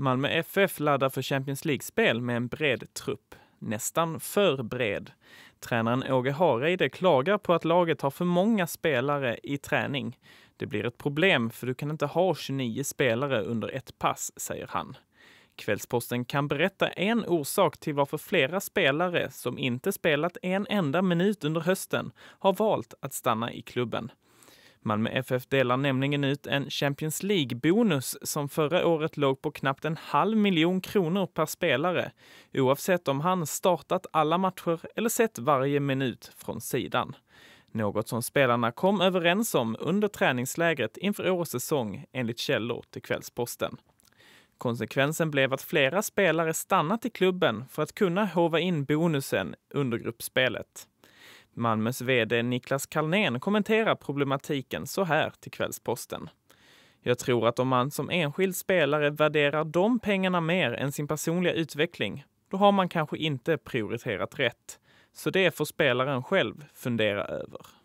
Malmö FF laddar för Champions League-spel med en bred trupp. Nästan för bred. Tränaren Åge Hareide klagar på att laget har för många spelare i träning. Det blir ett problem för du kan inte ha 29 spelare under ett pass, säger han. Kvällsposten kan berätta en orsak till varför flera spelare som inte spelat en enda minut under hösten har valt att stanna i klubben. Malmö FF delar nämligen ut en Champions League-bonus som förra året låg på knappt en halv miljon kronor per spelare oavsett om han startat alla matcher eller sett varje minut från sidan. Något som spelarna kom överens om under träningslägret inför årets säsong enligt källor till Kvällsposten. Konsekvensen blev att flera spelare stannat i klubben för att kunna hova in bonusen under gruppspelet. Malmös vd Niklas Kalnén kommenterar problematiken så här till Kvällsposten. Jag tror att om man som enskild spelare värderar de pengarna mer än sin personliga utveckling, då har man kanske inte prioriterat rätt. Så det får spelaren själv fundera över.